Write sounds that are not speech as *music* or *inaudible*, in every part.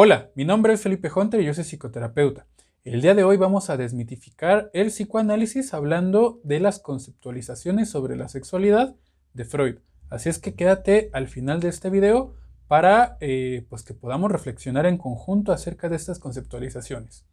Hola, mi nombre es Felipe Hunter y yo soy psicoterapeuta. El día de hoy vamos a desmitificar el psicoanálisis hablando de las conceptualizaciones sobre la sexualidad de Freud. Así es que quédate al final de este video para eh, pues, que podamos reflexionar en conjunto acerca de estas conceptualizaciones.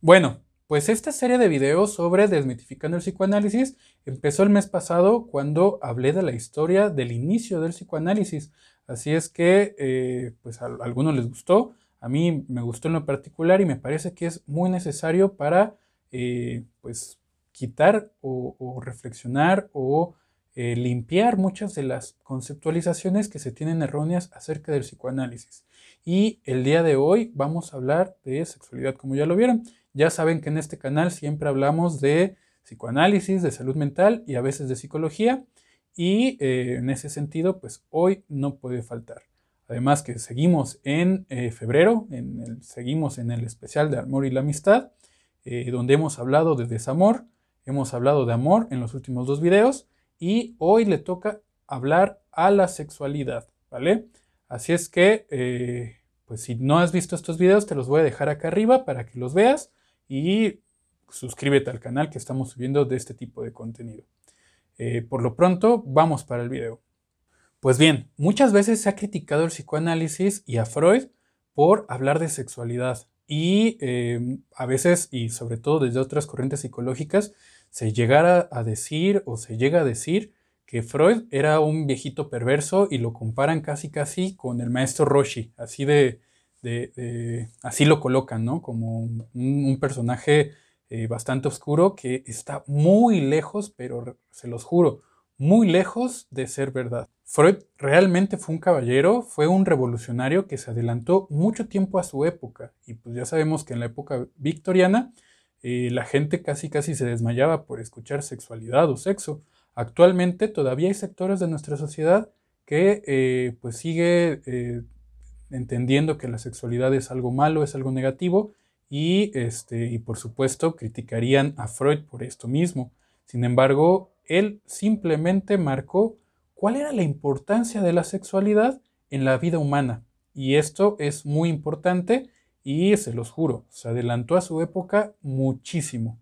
Bueno, pues esta serie de videos sobre desmitificando el psicoanálisis empezó el mes pasado cuando hablé de la historia del inicio del psicoanálisis. Así es que, eh, pues a, algunos les gustó, a mí me gustó en lo particular y me parece que es muy necesario para, eh, pues, quitar o, reflexionar o eh, limpiar muchas de las conceptualizaciones que se tienen erróneas acerca del psicoanálisis. Y el día de hoy vamos a hablar de sexualidad, como ya lo vieron. Ya saben que en este canal siempre hablamos de psicoanálisis, de salud mental y a veces de psicología. Y eh, en ese sentido, pues hoy no puede faltar. Además que seguimos en eh, febrero, seguimos en el especial de Amor y la Amistad, eh, donde hemos hablado de desamor, hemos hablado de amor en los últimos dos videos y hoy le toca hablar a la sexualidad, ¿vale? Así es que, pues si no has visto estos videos, te los voy a dejar acá arriba para que los veas y suscríbete al canal que estamos subiendo de este tipo de contenido. Eh, por lo pronto, vamos para el video. Pues bien, muchas veces se ha criticado el psicoanálisis y a Freud por hablar de sexualidad y em, a veces y sobre todo desde otras corrientes psicológicas se llegara a decir o se llega a decir que Freud era un viejito perverso y lo comparan casi casi con el maestro Roshi, así de, de, así lo colocan, ¿no? Como un, personaje eh, bastante oscuro que está muy lejos, pero se los juro, muy lejos de ser verdad. Freud realmente fue un caballero, fue un revolucionario que se adelantó mucho tiempo a su época. Y pues ya sabemos que en la época victoriana eh, la gente casi casi se desmayaba por escuchar sexualidad o sexo. Actualmente todavía hay sectores de nuestra sociedad que eh, pues sigue entendiendo que la sexualidad es algo malo, es algo negativo, y, este, y por supuesto criticarían a Freud por esto mismo. Sin embargo, él simplemente marcó cuál era la importancia de la sexualidad en la vida humana. Y esto es muy importante y se los juro, se adelantó a su época muchísimo.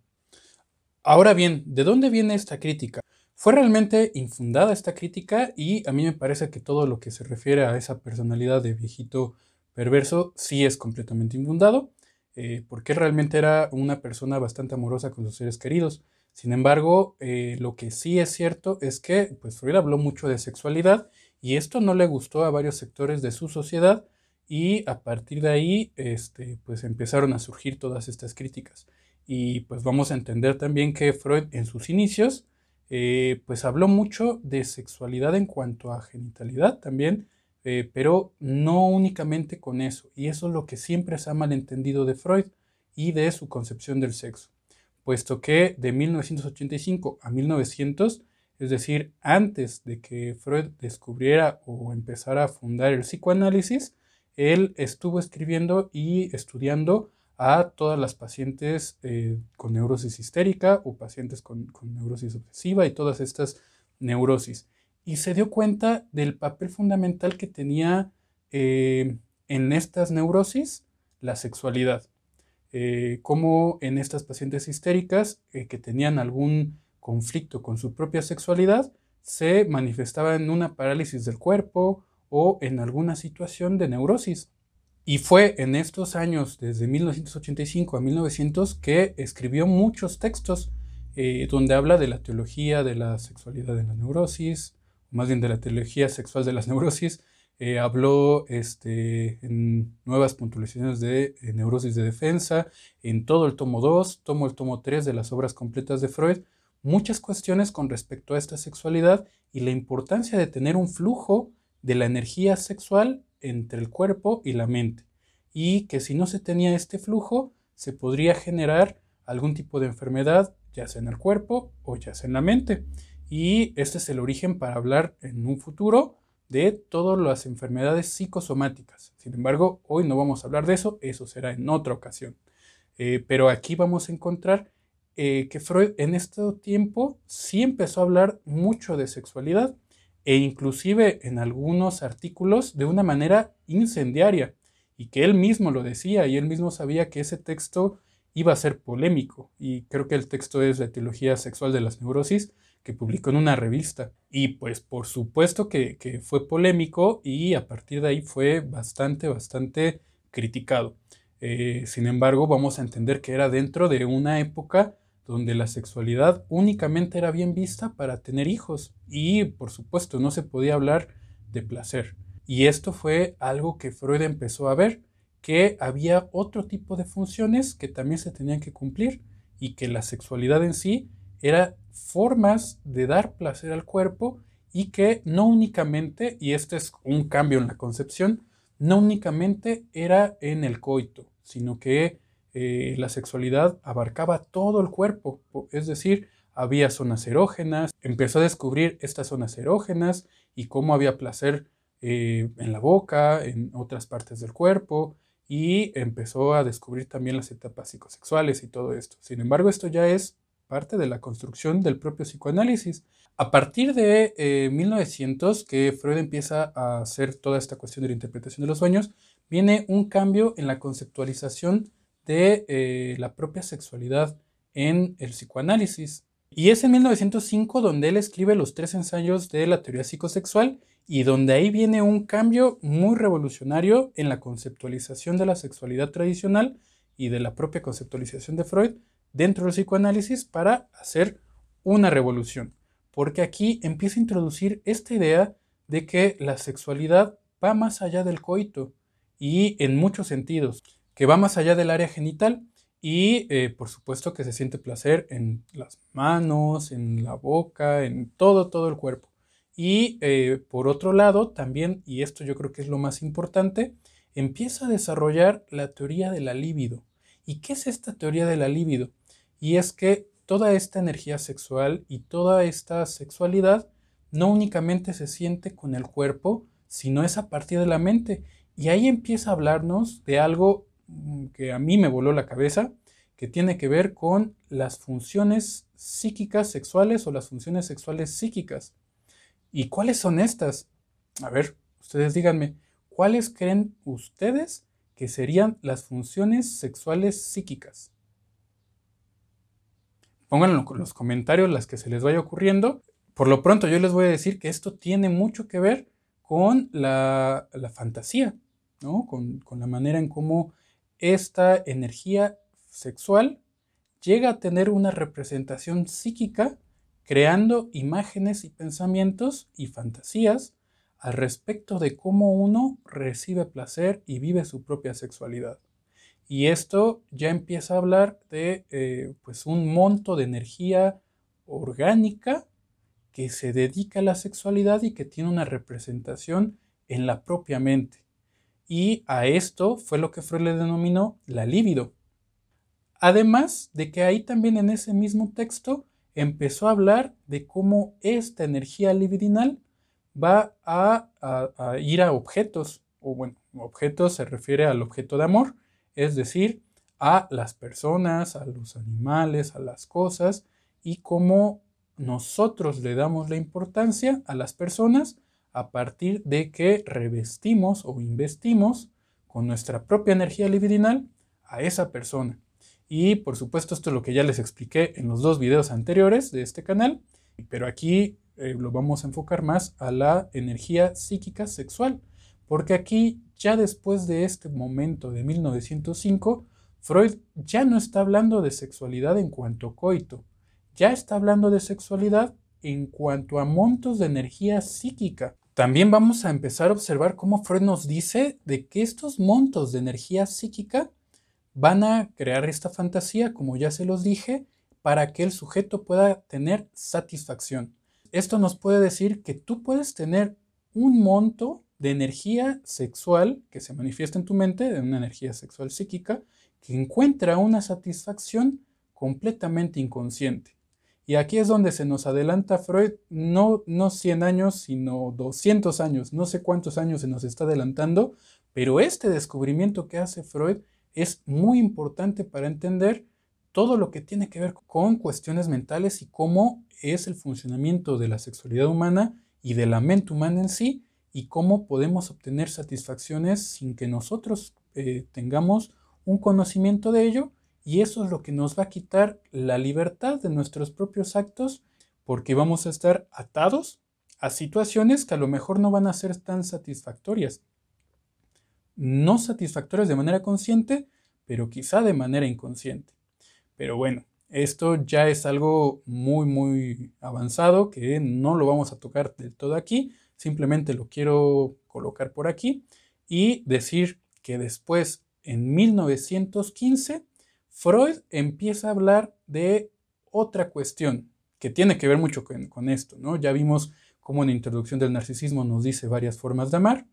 Ahora bien, ¿de dónde viene esta crítica? Fue realmente infundada esta crítica y a mí me parece que todo lo que se refiere a esa personalidad de viejito perverso sí es completamente infundado, eh, porque realmente era una persona bastante amorosa con sus seres queridos. Sin embargo, eh, lo que sí es cierto es que pues, Freud habló mucho de sexualidad y esto no le gustó a varios sectores de su sociedad y a partir de ahí este, pues, empezaron a surgir todas estas críticas. Y pues vamos a entender también que Freud en sus inicios eh, pues habló mucho de sexualidad en cuanto a genitalidad también, eh, pero no únicamente con eso. Y eso es lo que siempre se ha malentendido de Freud y de su concepción del sexo, puesto que de 1985 a 1900, es decir, antes de que Freud descubriera o empezara a fundar el psicoanálisis, él estuvo escribiendo y estudiando a todas las pacientes eh, con neurosis histérica o pacientes con, neurosis obsesiva y todas estas neurosis. Y se dio cuenta del papel fundamental que tenía eh, en estas neurosis la sexualidad. Eh, como en estas pacientes histéricas que tenían algún conflicto con su propia sexualidad, se manifestaba en una parálisis del cuerpo o en alguna situación de neurosis. Y fue en estos años, desde 1985 a 1900, que escribió muchos textos eh, donde habla de la teología de la sexualidad de la neurosis, más bien de la teología sexual de las *laughs* neurosis. Eh, habló este, en nuevas puntualizaciones de eh, neurosis de defensa, en todo el tomo 2, tomo el tomo 3 de las obras completas de Freud, muchas cuestiones con respecto a esta sexualidad y la importancia de tener un flujo de la energía sexual entre el cuerpo y la mente y que si no se tenía este flujo se podría generar algún tipo de enfermedad, ya sea en el cuerpo o ya sea en la mente. Y este es el origen para hablar en un futuro de todas las enfermedades psicosomáticas. Sin embargo, hoy no vamos a hablar de eso, eso será en otra ocasión. Eh, pero aquí vamos a encontrar eh, que Freud en este tiempo sí empezó a hablar mucho de sexualidad e inclusive en algunos artículos de una manera incendiaria, y que él mismo lo decía, y él mismo sabía que ese texto iba a ser polémico, y creo que el texto es la etiología sexual de las neurosis, que publicó en una revista. Y pues por supuesto que, fue polémico y a partir de ahí fue bastante, bastante criticado. Eh, sin embargo, vamos a entender que era dentro de una época donde la sexualidad únicamente era bien vista para tener hijos y por supuesto no se podía hablar de placer. Y esto fue algo que Freud empezó a ver, que había otro tipo de funciones que también se tenían que cumplir y que la sexualidad en sí era formas de dar placer al cuerpo y que no únicamente, y este es un cambio en la concepción, no únicamente era en el coito, sino que eh, la sexualidad abarcaba todo el cuerpo, es decir, había zonas erógenas, empezó a descubrir estas zonas erógenas y cómo había placer eh, en la boca, en otras partes del cuerpo, y empezó a descubrir también las etapas psicosexuales y todo esto. Sin embargo, esto ya es parte de la construcción del propio psicoanálisis. A partir de 1900, eh, que Freud empieza a hacer toda esta cuestión de la interpretación de los sueños, viene un cambio en la conceptualización de eh, la propia sexualidad en el psicoanálisis. Y es en 1905 donde él escribe los tres ensayos de la teoría psicosexual y donde ahí viene un cambio muy revolucionario en la conceptualización de la sexualidad tradicional y de la propia conceptualización de Freud dentro del psicoanálisis para hacer una revolución. Porque aquí empieza a introducir esta idea de que la sexualidad va más allá del coito y en muchos sentidos que va más allá del área genital y eh, por supuesto que se siente placer en las manos, en la boca, en todo, todo el cuerpo. Y eh, por otro lado, también, y esto yo creo que es lo más importante, empieza a desarrollar la teoría de la libido. ¿Y qué es esta teoría de la libido? Y es que toda esta energía sexual y toda esta sexualidad no únicamente se siente con el cuerpo, sino es a partir de la mente. Y ahí empieza a hablarnos de algo Mm, que a mí me voló la cabeza, que tiene que ver con las funciones psíquicas sexuales o las funciones sexuales psíquicas. ¿Y cuáles son estas? A ver, ustedes díganme, ¿cuáles creen ustedes que serían las funciones sexuales psíquicas? Pónganlo en los comentarios las que se les vaya ocurriendo. Por lo pronto yo les voy a decir que esto tiene mucho que ver con la, fantasía, ¿no? Con, con la manera en cómo esta energía sexual llega a tener una representación psíquica creando imágenes y pensamientos y fantasías al respecto de cómo uno recibe placer y vive su propia sexualidad. Y esto ya empieza a hablar de eh, pues, un monto de energía orgánica que se dedica a la sexualidad y que tiene una representación en la propia mente y a esto fue lo que Freud le denominó la libido. Además de que ahí también en ese mismo texto empezó a hablar de cómo esta energía libidinal va a, ir a objetos, o bueno, objetos se refiere al objeto de amor, es decir, a las personas, a los animales, a las cosas, y cómo nosotros le damos la importancia a las personas a partir de que revestimos o investimos con nuestra propia energía libidinal a esa persona. Y por supuesto esto es lo que ya les expliqué en los dos videos anteriores de este canal, pero aquí eh, lo vamos a enfocar más a la energía psíquica sexual, porque aquí ya después de este momento de 1905, Freud ya no está hablando de sexualidad en cuanto a coito, ya está hablando de sexualidad en cuanto a montos de energía psíquica, también vamos a empezar a observar cómo Freud nos dice de que estos montos de energía psíquica van a crear esta fantasía, como ya se los dije, para que el sujeto pueda tener satisfacción. Esto nos puede decir que tú puedes tener un monto de energía sexual que se manifiesta en tu mente, de una energía sexual psíquica, que encuentra una satisfacción completamente inconsciente. Y aquí es donde se nos adelanta Freud, no, no 100 años, sino 200 años, no sé cuántos años se nos está adelantando, pero este descubrimiento que hace Freud es muy importante para entender todo lo que tiene que ver con cuestiones mentales y cómo es el funcionamiento de la sexualidad humana y de la mente humana en sí y cómo podemos obtener satisfacciones sin que nosotros eh, tengamos un conocimiento de ello y eso es lo que nos va a quitar la libertad de nuestros propios actos porque vamos a estar atados a situaciones que a lo mejor no van a ser tan satisfactorias. No satisfactorias de manera consciente, pero quizá de manera inconsciente. Pero bueno, esto ya es algo muy, muy avanzado que no lo vamos a tocar del todo aquí. Simplemente lo quiero colocar por aquí y decir que después, en 1915, Freud empieza a hablar de otra cuestión que tiene que ver mucho con, esto, ¿no? Ya vimos cómo en la introducción del narcisismo nos dice varias formas de amar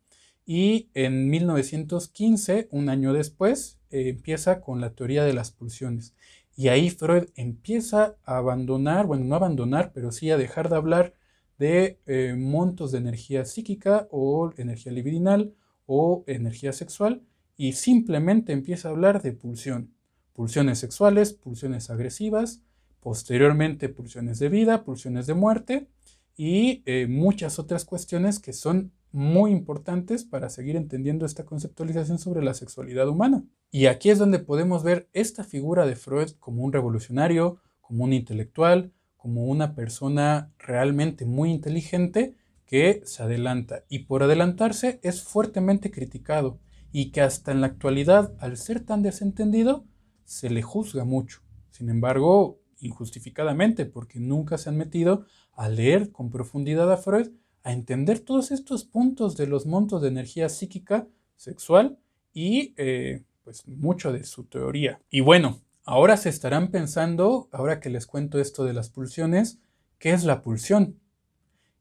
y en 1915, un año después, eh, empieza con la teoría de las pulsiones. Y ahí Freud empieza a abandonar, bueno, no abandonar, pero sí a dejar de hablar de eh, montos de energía psíquica o energía libidinal o energía sexual y simplemente empieza a hablar de pulsión pulsiones sexuales, pulsiones agresivas, posteriormente pulsiones de vida, pulsiones de muerte y eh, muchas otras cuestiones que son muy importantes para seguir entendiendo esta conceptualización sobre la sexualidad humana. Y aquí es donde podemos ver esta figura de Freud como un revolucionario, como un intelectual, como una persona realmente muy inteligente que se adelanta y por adelantarse es fuertemente criticado y que hasta en la actualidad, al ser tan desentendido, se le juzga mucho. Sin embargo, injustificadamente, porque nunca se han metido a leer con profundidad a Freud, a entender todos estos puntos de los montos de energía psíquica, sexual y eh, pues mucho de su teoría. Y bueno, ahora se estarán pensando, ahora que les cuento esto de las pulsiones, ¿qué es la pulsión?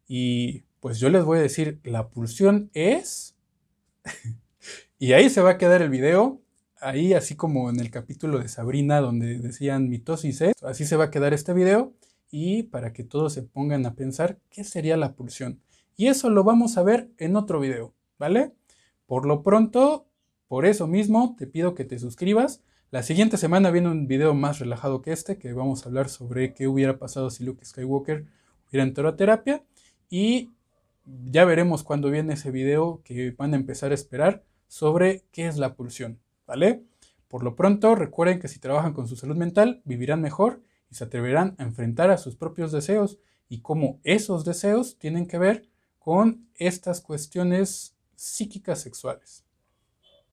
Y pues yo les voy a decir, la pulsión es... *laughs* y ahí se va a quedar el video ahí, así como en el capítulo de Sabrina donde decían mitosis ¿eh? así se va a quedar este video y para que todos se pongan a pensar qué sería la pulsión. Y eso lo vamos a ver en otro video, ¿vale? Por lo pronto, por eso mismo te pido que te suscribas. La siguiente semana viene un video más relajado que este, que vamos a hablar sobre qué hubiera pasado si Luke Skywalker hubiera entrado a terapia. Y ya veremos cuándo viene ese video que van a empezar a esperar sobre qué es la pulsión. Por lo pronto, recuerden que si trabajan con su salud mental, vivirán mejor y se atreverán a enfrentar a sus propios deseos y cómo esos deseos tienen que ver con estas cuestiones psíquicas sexuales.